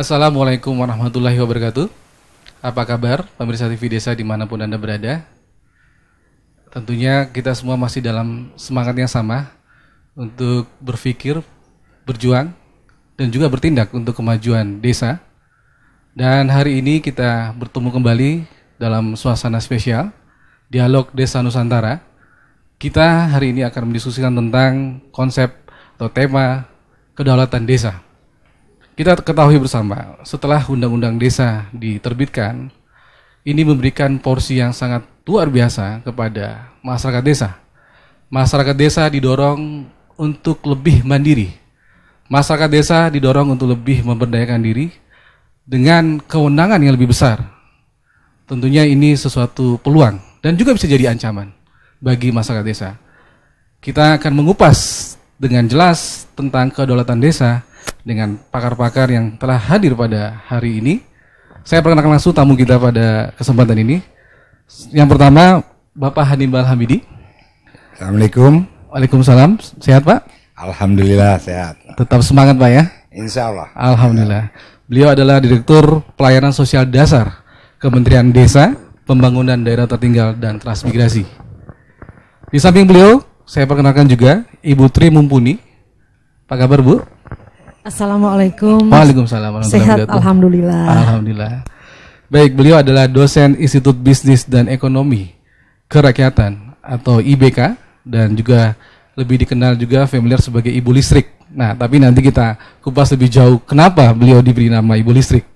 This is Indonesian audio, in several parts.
Assalamualaikum warahmatullahi wabarakatuh. Apa kabar pemirsa TV Desa dimanapun Anda berada? Tentunya kita semua masih dalam semangat yang sama untuk berpikir, berjuang, dan juga bertindak untuk kemajuan desa. Dan hari ini kita bertemu kembali dalam suasana spesial, Dialog Desa Nusantara. Kita hari ini akan mendiskusikan tentang konsep atau tema kedaulatan desa kita ketahui bersama, setelah undang-undang desa diterbitkan, ini memberikan porsi yang sangat luar biasa kepada masyarakat desa. Masyarakat desa didorong untuk lebih mandiri. Masyarakat desa didorong untuk lebih memberdayakan diri dengan kewenangan yang lebih besar. Tentunya ini sesuatu peluang dan juga bisa jadi ancaman bagi masyarakat desa. Kita akan mengupas dengan jelas tentang kedaulatan desa dengan pakar-pakar yang telah hadir pada hari ini. Saya perkenalkan langsung tamu kita pada kesempatan ini. Yang pertama, Bapak Hanibal Hamidi. Assalamualaikum. Waalaikumsalam. Sehat Pak? Alhamdulillah sehat. Tetap semangat Pak ya. Insya Allah. Alhamdulillah. Beliau adalah Direktur Pelayanan Sosial Dasar Kementerian Desa, Pembangunan Daerah Tertinggal, dan Transmigrasi. Di samping beliau, saya perkenalkan juga Ibu Tri Mumpuni. Apa kabar Bu? Assalamualaikum. Waalaikumsalam. Sehat, alhamdulillah. Alhamdulillah. Baik, beliau adalah dosen Institut Bisnis dan Ekonomi Kerakyatan atau IBK dan juga lebih dikenal juga familiar sebagai Ibu Listrik. Nah, tapi nanti kita kupas lebih jauh kenapa beliau diberi nama Ibu Listrik.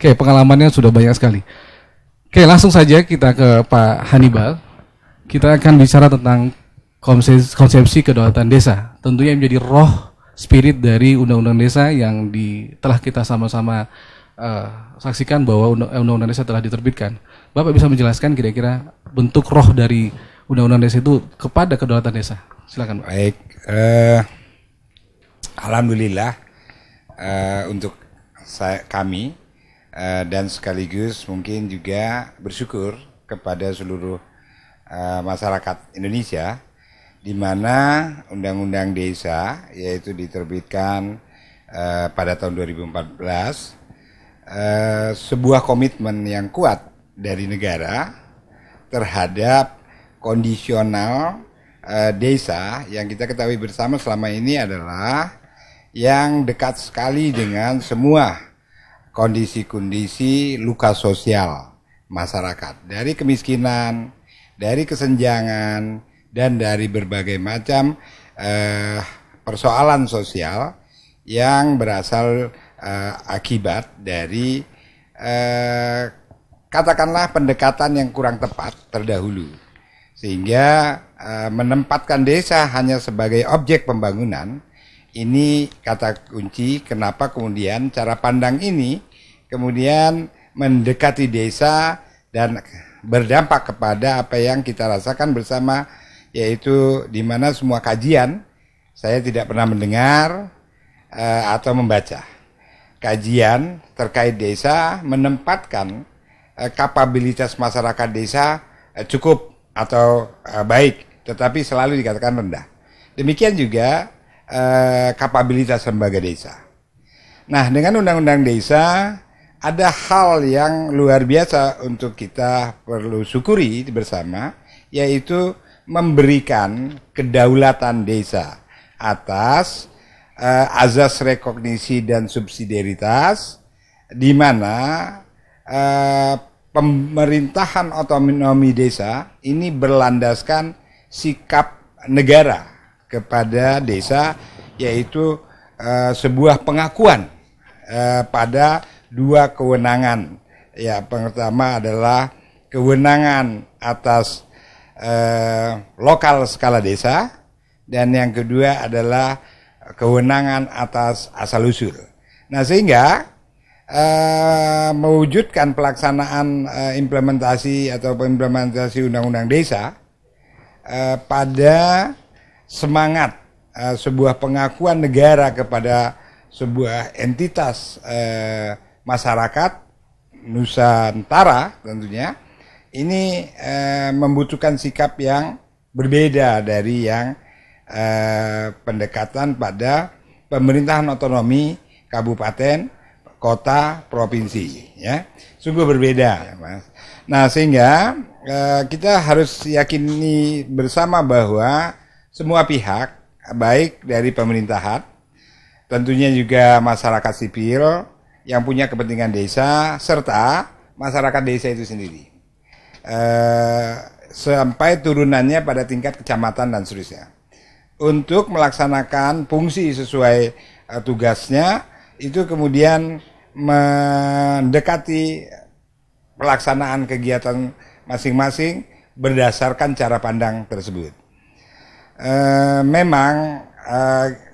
Oke, pengalamannya sudah banyak sekali. Oke, langsung saja kita ke Pak Hannibal. Kita akan bicara tentang konsepsi kedaulatan desa. Tentunya menjadi roh spirit dari undang-undang desa yang di, telah kita sama-sama uh, saksikan bahwa eh, undang-undang desa telah diterbitkan. Bapak bisa menjelaskan kira-kira bentuk roh dari undang-undang desa itu kepada kedaulatan desa. Silakan. Pak. Baik. Uh, Alhamdulillah uh, untuk saya, kami uh, dan sekaligus mungkin juga bersyukur kepada seluruh uh, masyarakat Indonesia di mana undang-undang desa yaitu diterbitkan eh, pada tahun 2014 eh, sebuah komitmen yang kuat dari negara terhadap kondisional eh, desa yang kita ketahui bersama selama ini adalah yang dekat sekali dengan semua kondisi-kondisi luka sosial masyarakat dari kemiskinan, dari kesenjangan, dan dari berbagai macam eh, persoalan sosial yang berasal eh, akibat dari eh, katakanlah pendekatan yang kurang tepat terdahulu sehingga eh, menempatkan desa hanya sebagai objek pembangunan ini kata kunci kenapa kemudian cara pandang ini kemudian mendekati desa dan berdampak kepada apa yang kita rasakan bersama yaitu di mana semua kajian saya tidak pernah mendengar uh, atau membaca. Kajian terkait desa menempatkan uh, kapabilitas masyarakat desa uh, cukup atau uh, baik, tetapi selalu dikatakan rendah. Demikian juga uh, kapabilitas lembaga desa. Nah, dengan undang-undang desa ada hal yang luar biasa untuk kita perlu syukuri bersama, yaitu memberikan kedaulatan desa atas uh, azas rekognisi dan subsidiaritas di mana uh, pemerintahan otonomi desa ini berlandaskan sikap negara kepada desa yaitu uh, sebuah pengakuan uh, pada dua kewenangan ya pertama adalah kewenangan atas Eh, lokal skala desa dan yang kedua adalah kewenangan atas asal usul. Nah sehingga eh, mewujudkan pelaksanaan eh, implementasi atau implementasi undang-undang desa eh, pada semangat eh, sebuah pengakuan negara kepada sebuah entitas eh, masyarakat Nusantara tentunya ini eh, membutuhkan sikap yang berbeda dari yang eh, pendekatan pada pemerintahan otonomi kabupaten, kota, provinsi. Ya, sungguh berbeda, mas. Nah sehingga eh, kita harus yakini bersama bahwa semua pihak, baik dari pemerintahan, tentunya juga masyarakat sipil yang punya kepentingan desa serta masyarakat desa itu sendiri Eh, sampai turunannya pada tingkat kecamatan dan seterusnya. Untuk melaksanakan fungsi sesuai uh, tugasnya itu kemudian mendekati pelaksanaan kegiatan masing-masing berdasarkan cara pandang tersebut. E, memang e,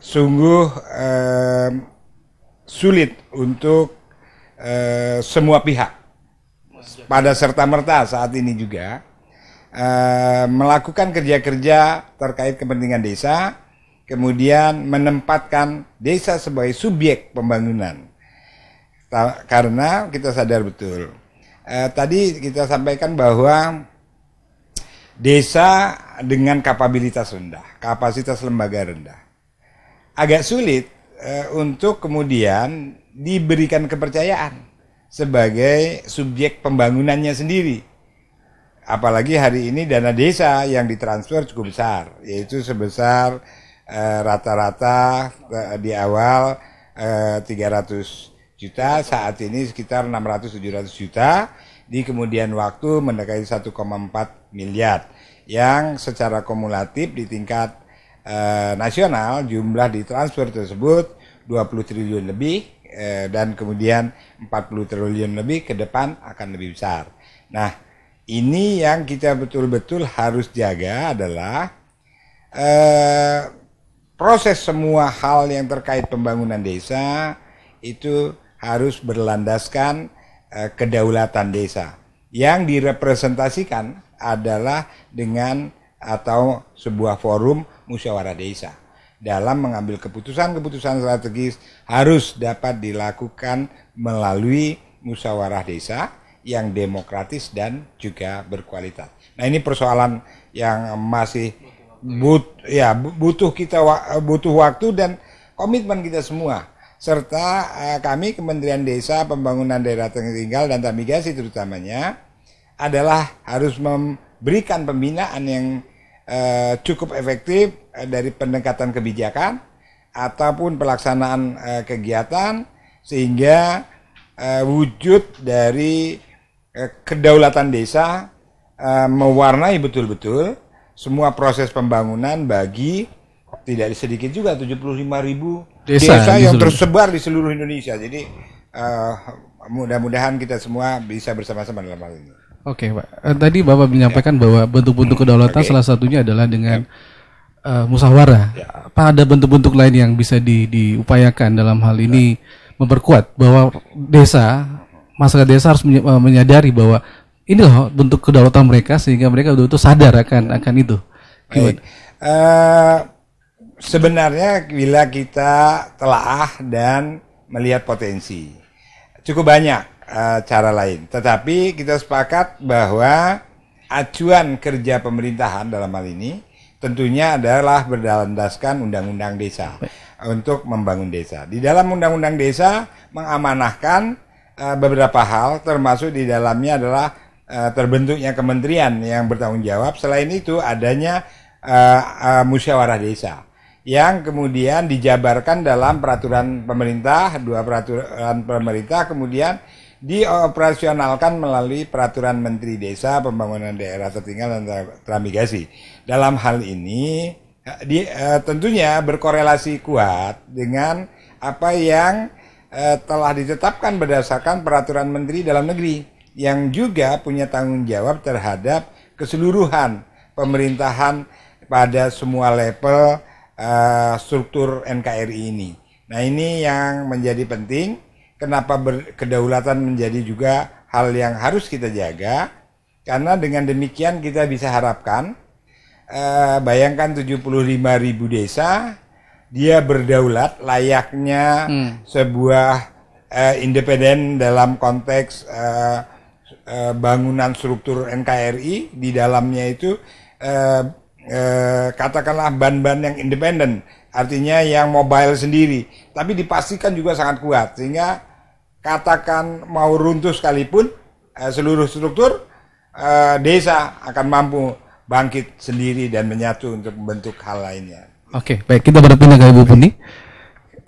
sungguh e, sulit untuk e, semua pihak pada serta-merta saat ini juga e, melakukan kerja-kerja terkait kepentingan desa, kemudian menempatkan desa sebagai subjek pembangunan. Ta karena kita sadar betul. e, tadi kita sampaikan bahwa desa dengan kapabilitas rendah, kapasitas lembaga rendah. Agak sulit e, untuk kemudian diberikan kepercayaan sebagai subjek pembangunannya sendiri. Apalagi hari ini dana desa yang ditransfer cukup besar, yaitu sebesar eh, rata-rata eh, di awal 300 eh, juta, saat ini sekitar 600-700 juta, di kemudian waktu mendekati 1,4 miliar, yang secara kumulatif di tingkat nasional jumlah ditransfer tersebut 20 triliun lebih, Eh, dan kemudian 40 triliun lebih ke depan akan lebih besar. Nah, ini yang kita betul-betul harus jaga adalah eh, proses semua hal yang terkait pembangunan desa itu harus berlandaskan eh, kedaulatan desa yang direpresentasikan adalah dengan atau sebuah forum musyawarah desa dalam mengambil keputusan-keputusan strategis harus dapat dilakukan melalui musyawarah desa yang demokratis dan juga berkualitas. Nah ini persoalan yang masih but ya butuh kita butuh waktu dan komitmen kita semua serta eh, kami Kementerian Desa Pembangunan Daerah Tertinggal dan Transmigrasi terutamanya adalah harus memberikan pembinaan yang eh, cukup efektif Eh, dari pendekatan kebijakan ataupun pelaksanaan eh, kegiatan sehingga eh, wujud dari kedaulatan desa mewarnai betul-betul semua proses pembangunan bagi tidak sedikit juga 75 ribu desa, desa yang tersebar di seluruh Indonesia. Jadi mudah-mudahan kita semua bisa bersama-sama dalam hal ini. Oke, okay, Pak. Tadi Bapak menyampaikan ya. bahwa bentuk-bentuk kedaulatan okay. salah satunya adalah dengan ya uh, eh, musawarah. Ya. Apa ada bentuk-bentuk lain yang bisa di, diupayakan dalam hal ini ya. memperkuat bahwa desa masyarakat desa harus eh, menyadari bahwa ini loh bentuk kedaulatan mereka sehingga mereka betul-betul sadar akan akan itu. Uh, sebenarnya bila kita telah dan melihat potensi cukup banyak uh, cara lain. Tetapi kita sepakat bahwa acuan kerja pemerintahan dalam hal ini tentunya adalah berdasarkan undang-undang desa untuk membangun desa. Di dalam undang-undang desa mengamanahkan uh, beberapa hal termasuk di dalamnya adalah uh, terbentuknya kementerian yang bertanggung jawab. Selain itu adanya uh, uh, musyawarah desa yang kemudian dijabarkan dalam peraturan pemerintah, dua peraturan pemerintah kemudian dioperasionalkan melalui peraturan Menteri Desa Pembangunan Daerah Tertinggal dan transmigrasi. Dalam hal ini eh, di, uh, tentunya berkorelasi kuat dengan apa yang uh, telah ditetapkan berdasarkan peraturan Menteri Dalam Negeri yang juga punya tanggung jawab terhadap keseluruhan pemerintahan pada semua level uh, struktur NKRI ini. Nah, ini yang menjadi penting kenapa kedaulatan menjadi juga hal yang harus kita jaga karena dengan demikian kita bisa harapkan eh, bayangkan 75 ribu desa dia berdaulat layaknya hmm. sebuah eh, independen dalam konteks eh, eh, bangunan struktur NKRI di dalamnya itu eh, eh, katakanlah ban-ban yang independen artinya yang mobile sendiri tapi dipastikan juga sangat kuat sehingga katakan mau runtuh sekalipun eh, seluruh struktur eh, desa akan mampu bangkit sendiri dan menyatu untuk membentuk hal lainnya. Oke, okay, baik kita berpindah ke Ibu Puni.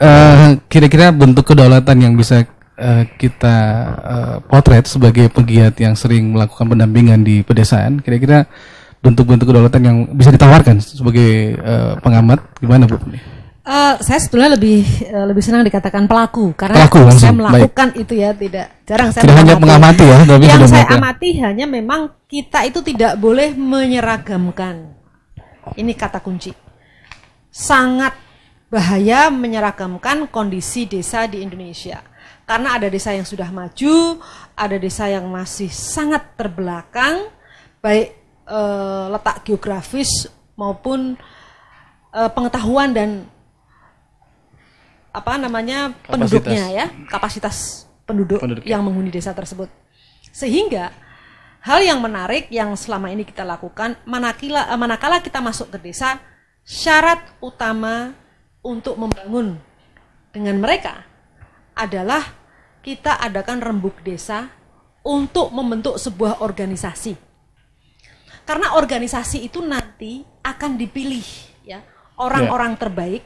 kira eh, kira-kira bentuk kedaulatan yang bisa uh, kita uh, potret sebagai pegiat yang sering melakukan pendampingan di pedesaan, kira-kira bentuk-bentuk kedaulatan yang bisa ditawarkan sebagai uh, pengamat gimana Bu Puni? Eh, saya sebetulnya lebih uh, lebih senang dikatakan pelaku karena pelaku, saya melakukan Baik. itu ya tidak jarang saya tidak hanya mengamati ya tapi yang saya melakukan. amati hanya memang kita itu tidak boleh menyeragamkan ini kata kunci sangat bahaya menyeragamkan kondisi desa di Indonesia karena ada desa yang sudah maju ada desa yang masih sangat terbelakang baik uh, letak geografis maupun uh, pengetahuan dan apa namanya kapasitas. penduduknya ya kapasitas penduduk, penduduknya. yang ya. menghuni desa tersebut sehingga hal yang menarik yang selama ini kita lakukan manakala eh, manakala kita masuk ke desa syarat utama untuk membangun dengan mereka adalah kita adakan rembuk desa untuk membentuk sebuah organisasi karena organisasi itu nanti akan dipilih ya orang-orang ya. terbaik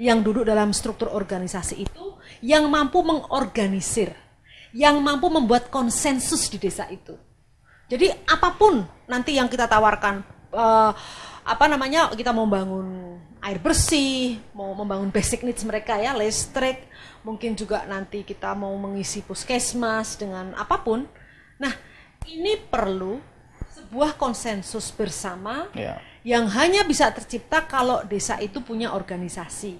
yang duduk dalam struktur organisasi itu yang mampu mengorganisir, yang mampu membuat konsensus di desa itu. Jadi apapun nanti yang kita tawarkan, eh, apa namanya kita mau bangun air bersih, mau membangun basic needs mereka ya, listrik, mungkin juga nanti kita mau mengisi puskesmas dengan apapun. Nah ini perlu sebuah konsensus bersama yeah. yang hanya bisa tercipta kalau desa itu punya organisasi.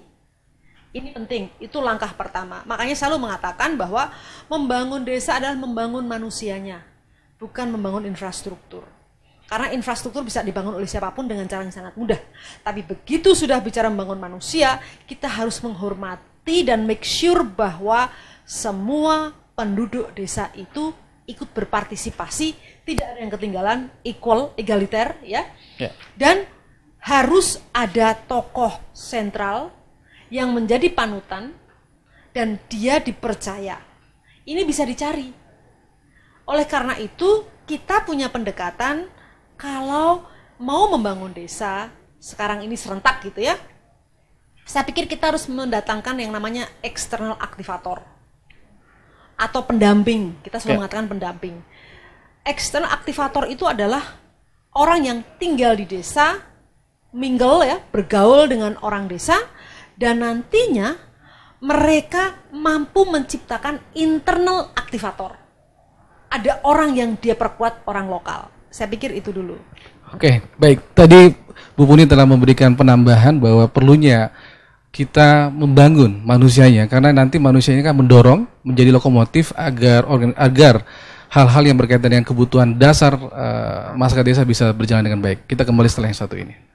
Ini penting, itu langkah pertama. Makanya selalu mengatakan bahwa membangun desa adalah membangun manusianya, bukan membangun infrastruktur. Karena infrastruktur bisa dibangun oleh siapapun dengan cara yang sangat mudah. Tapi begitu sudah bicara membangun manusia, kita harus menghormati dan make sure bahwa semua penduduk desa itu ikut berpartisipasi tidak ada yang ketinggalan, equal, egaliter ya. ya. Dan harus ada tokoh sentral yang menjadi panutan dan dia dipercaya. Ini bisa dicari. Oleh karena itu, kita punya pendekatan kalau mau membangun desa sekarang ini serentak gitu ya. Saya pikir kita harus mendatangkan yang namanya external aktivator atau pendamping. Kita selalu yeah. mengatakan pendamping Eksternal aktivator itu adalah orang yang tinggal di desa, mingle ya, bergaul dengan orang desa, dan nantinya mereka mampu menciptakan internal aktivator. Ada orang yang dia perkuat orang lokal. Saya pikir itu dulu. Oke, baik. Tadi Bu Puni telah memberikan penambahan bahwa perlunya kita membangun manusianya karena nanti manusianya kan mendorong menjadi lokomotif agar agar hal-hal yang berkaitan dengan kebutuhan dasar uh, masyarakat desa bisa berjalan dengan baik. Kita kembali setelah yang satu ini.